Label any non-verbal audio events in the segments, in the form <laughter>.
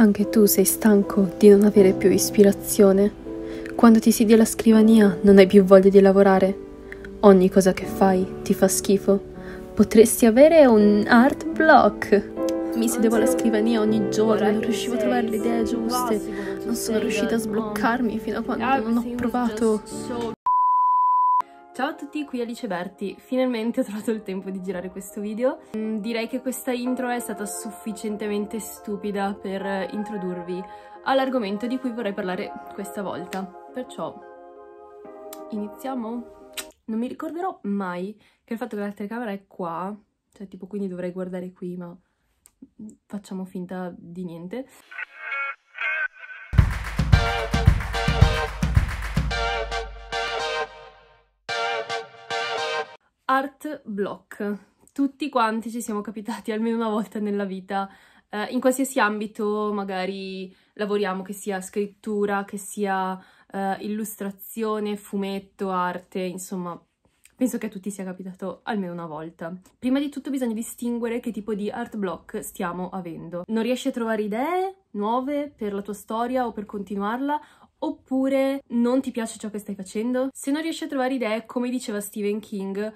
Anche tu sei stanco di non avere più ispirazione. Quando ti siedi alla scrivania non hai più voglia di lavorare. Ogni cosa che fai ti fa schifo. Potresti avere un art block. Mi sedevo alla scrivania ogni giorno, non riuscivo a trovare le idee giuste, non sono riuscita a sbloccarmi fino a quando non ho provato. Ciao a tutti, qui Alice Berti. Finalmente ho trovato il tempo di girare questo video. Mm, direi che questa intro è stata sufficientemente stupida per eh, introdurvi all'argomento di cui vorrei parlare questa volta. Perciò, iniziamo? Non mi ricorderò mai che il fatto che la telecamera è qua, cioè tipo quindi dovrei guardare qui, ma facciamo finta di niente. art block. Tutti quanti ci siamo capitati almeno una volta nella vita, eh, in qualsiasi ambito magari lavoriamo, che sia scrittura, che sia eh, illustrazione, fumetto, arte, insomma... Penso che a tutti sia capitato almeno una volta. Prima di tutto bisogna distinguere che tipo di art block stiamo avendo. Non riesci a trovare idee nuove per la tua storia o per continuarla? Oppure non ti piace ciò che stai facendo? Se non riesci a trovare idee, come diceva Stephen King,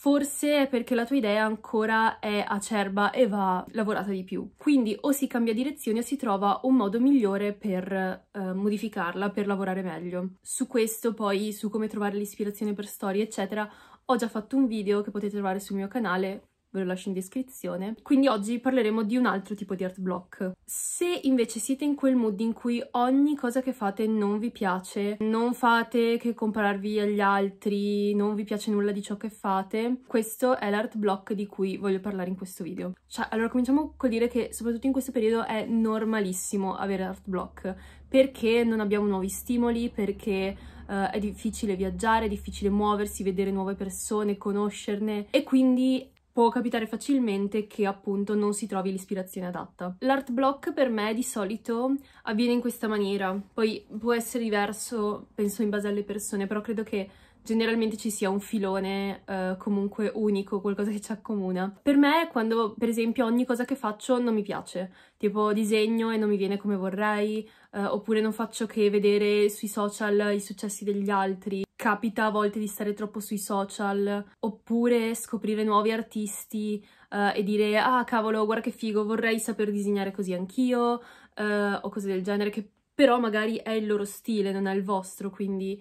Forse è perché la tua idea ancora è acerba e va lavorata di più. Quindi o si cambia direzione o si trova un modo migliore per eh, modificarla, per lavorare meglio. Su questo poi, su come trovare l'ispirazione per storie, eccetera, ho già fatto un video che potete trovare sul mio canale, ve lo lascio in descrizione. Quindi oggi parleremo di un altro tipo di art block. Se invece siete in quel mood in cui ogni cosa che fate non vi piace, non fate che compararvi agli altri, non vi piace nulla di ciò che fate, questo è l'art block di cui voglio parlare in questo video. Cioè, allora cominciamo col dire che soprattutto in questo periodo è normalissimo avere art block, perché non abbiamo nuovi stimoli, perché Uh, è difficile viaggiare, è difficile muoversi, vedere nuove persone, conoscerne e quindi può capitare facilmente che appunto non si trovi l'ispirazione adatta. L'art block per me di solito avviene in questa maniera, poi può essere diverso penso in base alle persone, però credo che generalmente ci sia un filone eh, comunque unico, qualcosa che ci accomuna. Per me è quando per esempio ogni cosa che faccio non mi piace, tipo disegno e non mi viene come vorrei, eh, oppure non faccio che vedere sui social i successi degli altri, capita a volte di stare troppo sui social, oppure scoprire nuovi artisti uh, e dire ah cavolo guarda che figo vorrei saper disegnare così anch'io uh, o cose del genere che però magari è il loro stile, non è il vostro, quindi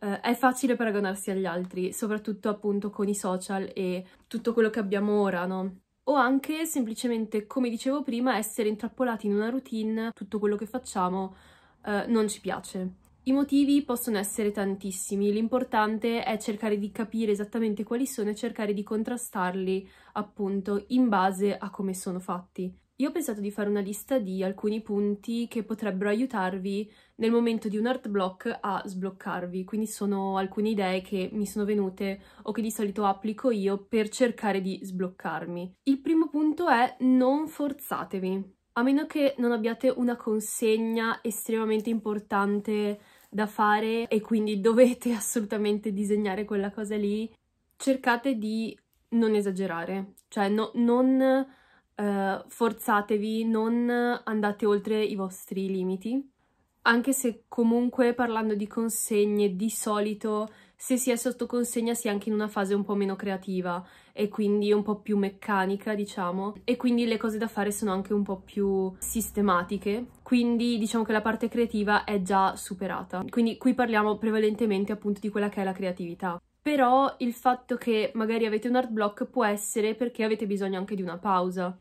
uh, è facile paragonarsi agli altri, soprattutto appunto con i social e tutto quello che abbiamo ora, no? o anche semplicemente, come dicevo prima, essere intrappolati in una routine, tutto quello che facciamo eh, non ci piace. I motivi possono essere tantissimi, l'importante è cercare di capire esattamente quali sono e cercare di contrastarli appunto in base a come sono fatti. Io ho pensato di fare una lista di alcuni punti che potrebbero aiutarvi nel momento di un art block a sbloccarvi, quindi sono alcune idee che mi sono venute o che di solito applico io per cercare di sbloccarmi. Il primo punto è non forzatevi, a meno che non abbiate una consegna estremamente importante da fare e quindi dovete <laughs> assolutamente disegnare quella cosa lì, cercate di non esagerare, cioè no, non eh, forzatevi, non andate oltre i vostri limiti, anche se comunque parlando di consegne di solito se si è sotto consegna si è anche in una fase un po' meno creativa e quindi un po' più meccanica, diciamo, e quindi le cose da fare sono anche un po' più sistematiche, quindi diciamo che la parte creativa è già superata. Quindi qui parliamo prevalentemente appunto di quella che è la creatività. Però il fatto che magari avete un art block può essere perché avete bisogno anche di una pausa.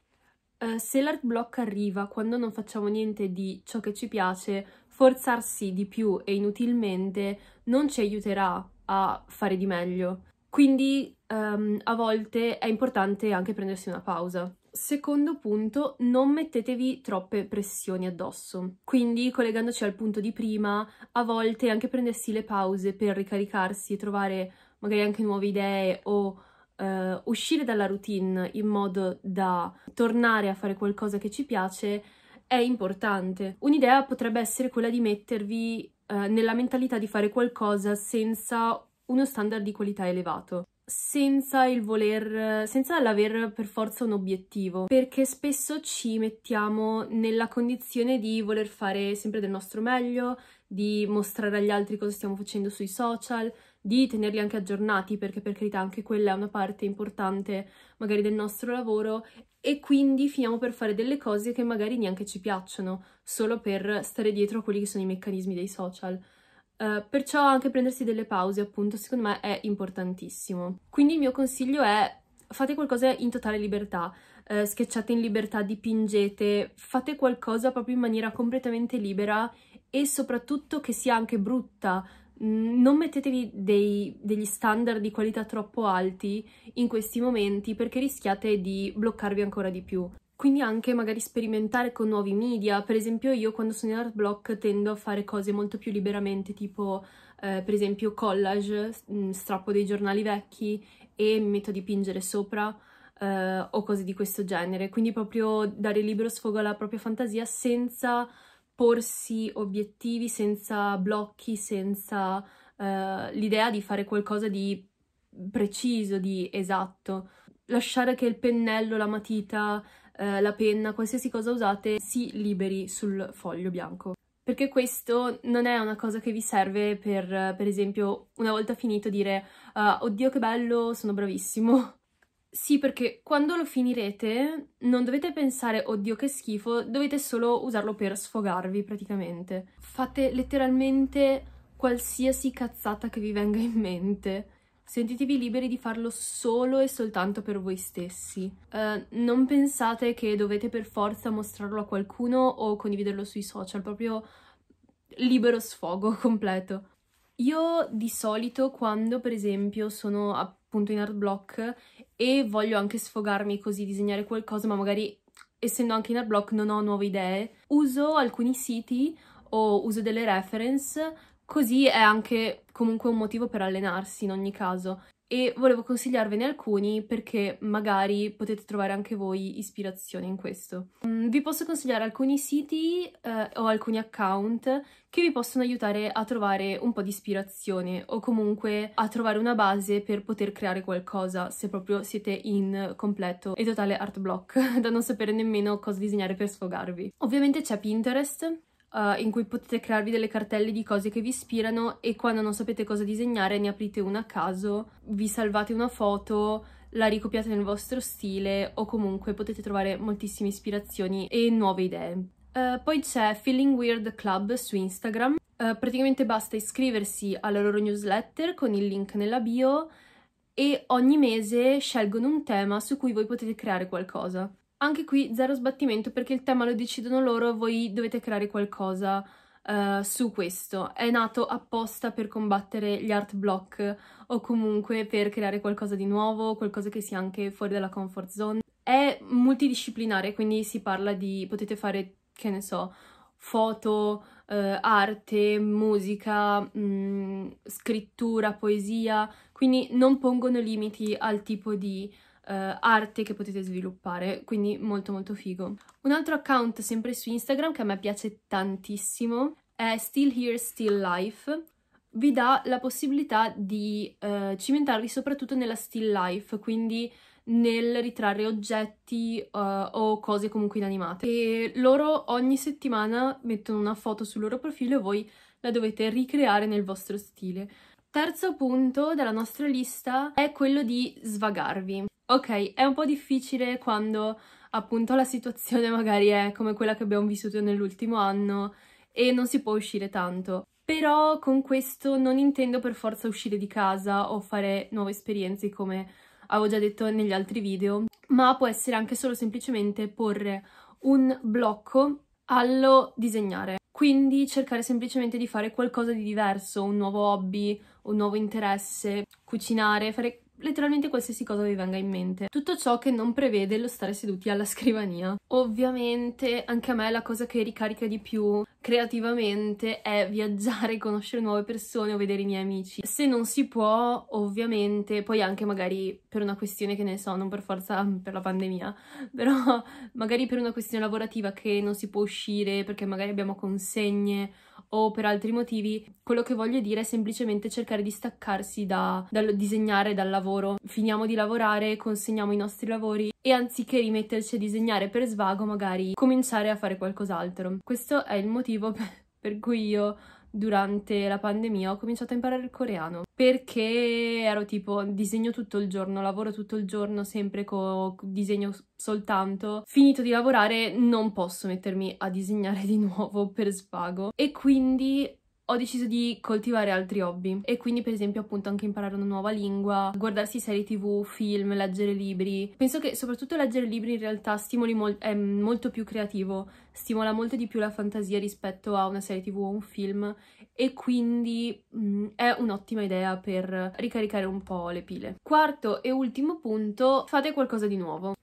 Uh, se l'art block arriva quando non facciamo niente di ciò che ci piace, forzarsi di più e inutilmente non ci aiuterà a fare di meglio. Quindi um, a volte è importante anche prendersi una pausa. Secondo punto, non mettetevi troppe pressioni addosso. Quindi, collegandoci al punto di prima, a volte anche prendersi le pause per ricaricarsi e trovare magari anche nuove idee o uh, uscire dalla routine in modo da tornare a fare qualcosa che ci piace è importante. Un'idea potrebbe essere quella di mettervi eh, nella mentalità di fare qualcosa senza uno standard di qualità elevato senza il voler, senza l'aver per forza un obiettivo, perché spesso ci mettiamo nella condizione di voler fare sempre del nostro meglio, di mostrare agli altri cosa stiamo facendo sui social, di tenerli anche aggiornati perché per carità anche quella è una parte importante magari del nostro lavoro e quindi finiamo per fare delle cose che magari neanche ci piacciono solo per stare dietro a quelli che sono i meccanismi dei social. Uh, perciò anche prendersi delle pause appunto secondo me è importantissimo. Quindi il mio consiglio è fate qualcosa in totale libertà, eh, schiacciate in libertà, dipingete, fate qualcosa proprio in maniera completamente libera e soprattutto che sia anche brutta, Mm, non mettetevi dei, degli standard di qualità troppo alti in questi momenti perché rischiate di bloccarvi ancora di più. Quindi anche magari sperimentare con nuovi media, per esempio io quando sono in art block tendo a fare cose molto più liberamente tipo eh, per esempio collage, mm, strappo dei giornali vecchi e mi metto a dipingere sopra eh, o cose di questo genere, quindi proprio dare libero sfogo alla propria fantasia senza porsi obiettivi senza blocchi, senza uh, l'idea di fare qualcosa di preciso, di esatto. Lasciare che il pennello, la matita, uh, la penna, qualsiasi cosa usate si liberi sul foglio bianco. Perché questo non è una cosa che vi serve per, per esempio, una volta finito dire uh, «Oddio che bello, sono bravissimo!» Sì, perché quando lo finirete non dovete pensare oddio che schifo, dovete solo usarlo per sfogarvi praticamente. Fate letteralmente qualsiasi cazzata che vi venga in mente. Sentitevi liberi di farlo solo e soltanto per voi stessi. Uh, non pensate che dovete per forza mostrarlo a qualcuno o condividerlo sui social, proprio libero sfogo <laughs> completo. Io di solito quando per esempio sono appunto in art block e voglio anche sfogarmi così, disegnare qualcosa, ma magari essendo anche in art non ho nuove idee. Uso alcuni siti o uso delle reference, così è anche comunque un motivo per allenarsi in ogni caso e volevo consigliarvene alcuni perché magari potete trovare anche voi ispirazione in questo. Mm, vi posso consigliare alcuni siti eh, o alcuni account che vi possono aiutare a trovare un po' di ispirazione o comunque a trovare una base per poter creare qualcosa se proprio siete in completo e totale art block, <laughs> da non sapere nemmeno cosa disegnare per sfogarvi. Ovviamente c'è Pinterest, uh, in cui potete crearvi delle cartelle di cose che vi ispirano e quando non sapete cosa disegnare ne aprite una a caso, vi salvate una foto, la ricopiate nel vostro stile o comunque potete trovare moltissime ispirazioni e nuove idee. Uh, poi c'è Feeling Weird Club su Instagram, uh, praticamente basta iscriversi alla loro newsletter con il link nella bio e ogni mese scelgono un tema su cui voi potete creare qualcosa. Anche qui zero sbattimento perché il tema lo decidono loro, voi dovete creare qualcosa uh, su questo. È nato apposta per combattere gli art block o comunque per creare qualcosa di nuovo, qualcosa che sia anche fuori dalla comfort zone. È multidisciplinare, quindi si parla di... potete fare, che ne so, foto, eh, arte, musica, mh, mm, scrittura, poesia, quindi non pongono limiti al tipo di eh, arte che potete sviluppare, quindi molto molto figo. Un altro account sempre su Instagram che a me piace tantissimo è Still Here Still Life, vi dà la possibilità di eh, cimentarvi soprattutto nella still life, quindi nel ritrarre oggetti uh, o cose comunque inanimate. E loro ogni settimana mettono una foto sul loro profilo e voi la dovete ricreare nel vostro stile. Terzo punto della nostra lista è quello di svagarvi. Ok, è un po' difficile quando appunto la situazione magari è come quella che abbiamo vissuto nell'ultimo anno e non si può uscire tanto. Però con questo non intendo per forza uscire di casa o fare nuove esperienze come avevo già detto negli altri video, ma può essere anche solo semplicemente porre un blocco allo disegnare. Quindi cercare semplicemente di fare qualcosa di diverso, un nuovo hobby, un nuovo interesse, cucinare, fare letteralmente qualsiasi cosa vi venga in mente. Tutto ciò che non prevede lo stare seduti alla <laughs> scrivania. Ovviamente anche a me la cosa che ricarica di più creativamente è viaggiare, <laughs> conoscere nuove persone o vedere i miei amici. Se non si può, ovviamente, poi anche magari per una questione che ne so, non per forza <laughs> per la pandemia, però <laughs> magari per una questione lavorativa che non si può uscire perché magari abbiamo consegne o per altri motivi, quello che voglio dire è semplicemente cercare di staccarsi da, dal disegnare, dal lavoro. Finiamo di lavorare, consegniamo i nostri lavori e anziché rimetterci a disegnare per svago, magari cominciare a fare qualcos'altro. Questo è il motivo motivo <laughs> per cui io durante la pandemia ho cominciato a imparare il coreano perché ero tipo disegno tutto il giorno, lavoro tutto il giorno, sempre con disegno soltanto. Finito di lavorare non posso mettermi a disegnare di nuovo per svago e quindi ho deciso di coltivare altri hobby e quindi per esempio appunto anche imparare una nuova lingua, guardarsi serie tv, film, leggere libri. Penso che soprattutto leggere libri in realtà stimoli mol è molto più creativo, stimola molto di più la fantasia rispetto a una serie tv o un film e quindi mh, mm, è un'ottima idea per ricaricare un po' le pile. Quarto e ultimo punto, fate qualcosa di nuovo.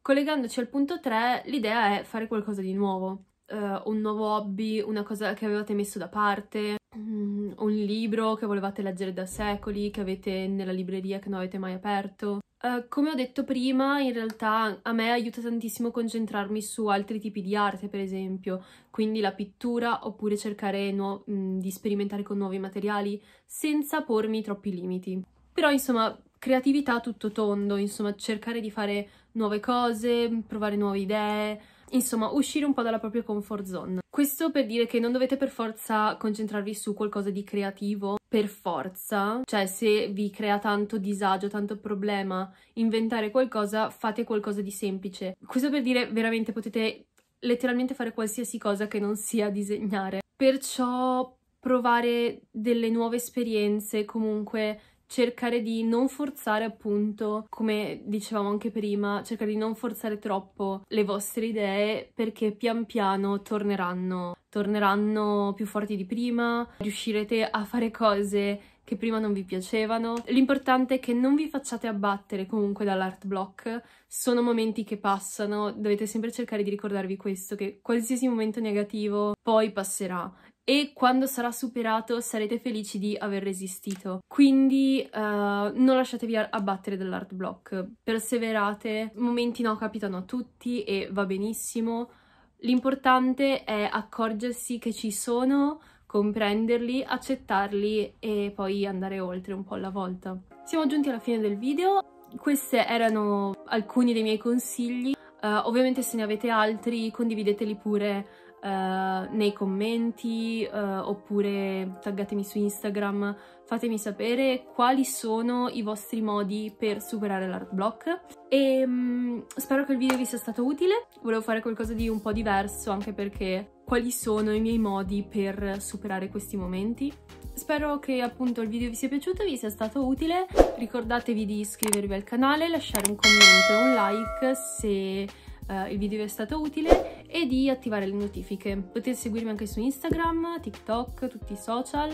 Collegandoci al punto 3, l'idea è fare qualcosa di nuovo uh, un nuovo hobby, una cosa che avevate messo da parte, mm, un libro che volevate leggere da secoli, che avete nella libreria che non avete mai aperto. Uh, come ho detto prima, in realtà a me aiuta tantissimo concentrarmi su altri tipi di arte, per esempio, quindi la pittura oppure cercare mh, mm, di sperimentare con nuovi materiali senza pormi troppi limiti. Però insomma, creatività tutto tondo, insomma, cercare di fare nuove cose, provare nuove idee, Insomma, uscire un po' dalla propria comfort zone. Questo per dire che non dovete per forza concentrarvi su qualcosa di creativo, per forza, cioè se vi crea tanto disagio, tanto problema inventare qualcosa, fate qualcosa di semplice. Questo per dire veramente potete letteralmente fare qualsiasi cosa che non sia disegnare. Perciò provare delle nuove esperienze, comunque cercare di non forzare appunto, come dicevamo anche prima, cercare di non forzare troppo le vostre idee perché pian piano torneranno, torneranno più forti di prima, riuscirete a fare cose che prima non vi piacevano. L'importante è che non vi facciate abbattere comunque dall'art block, sono momenti che passano, dovete sempre cercare di ricordarvi questo, che qualsiasi momento negativo poi passerà e quando sarà superato sarete felici di aver resistito. Quindi uh, non lasciatevi abbattere dall'art block, perseverate, momenti no capitano a tutti e va benissimo. L'importante è accorgersi che ci sono, comprenderli, accettarli e poi andare oltre un po' alla volta. Siamo giunti alla fine del video, questi erano alcuni dei miei consigli, uh, ovviamente se ne avete altri condivideteli pure Uh, nei commenti uh, oppure taggatemi su Instagram, fatemi sapere quali sono i vostri modi per superare l'art block e um, spero che il video vi sia stato utile, volevo fare qualcosa di un po' diverso anche perché quali sono i miei modi per superare questi momenti. Spero che appunto il video vi sia piaciuto, vi sia stato utile, ricordatevi di iscrivervi al canale, lasciare un commento e un like se uh, il video vi è stato utile e di attivare le notifiche. Potete seguirmi anche su Instagram, TikTok, tutti i social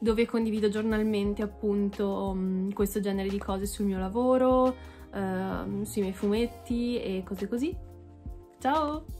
dove condivido giornalmente appunto mm, questo genere di cose sul mio lavoro, uh, sui miei fumetti e cose così. Ciao!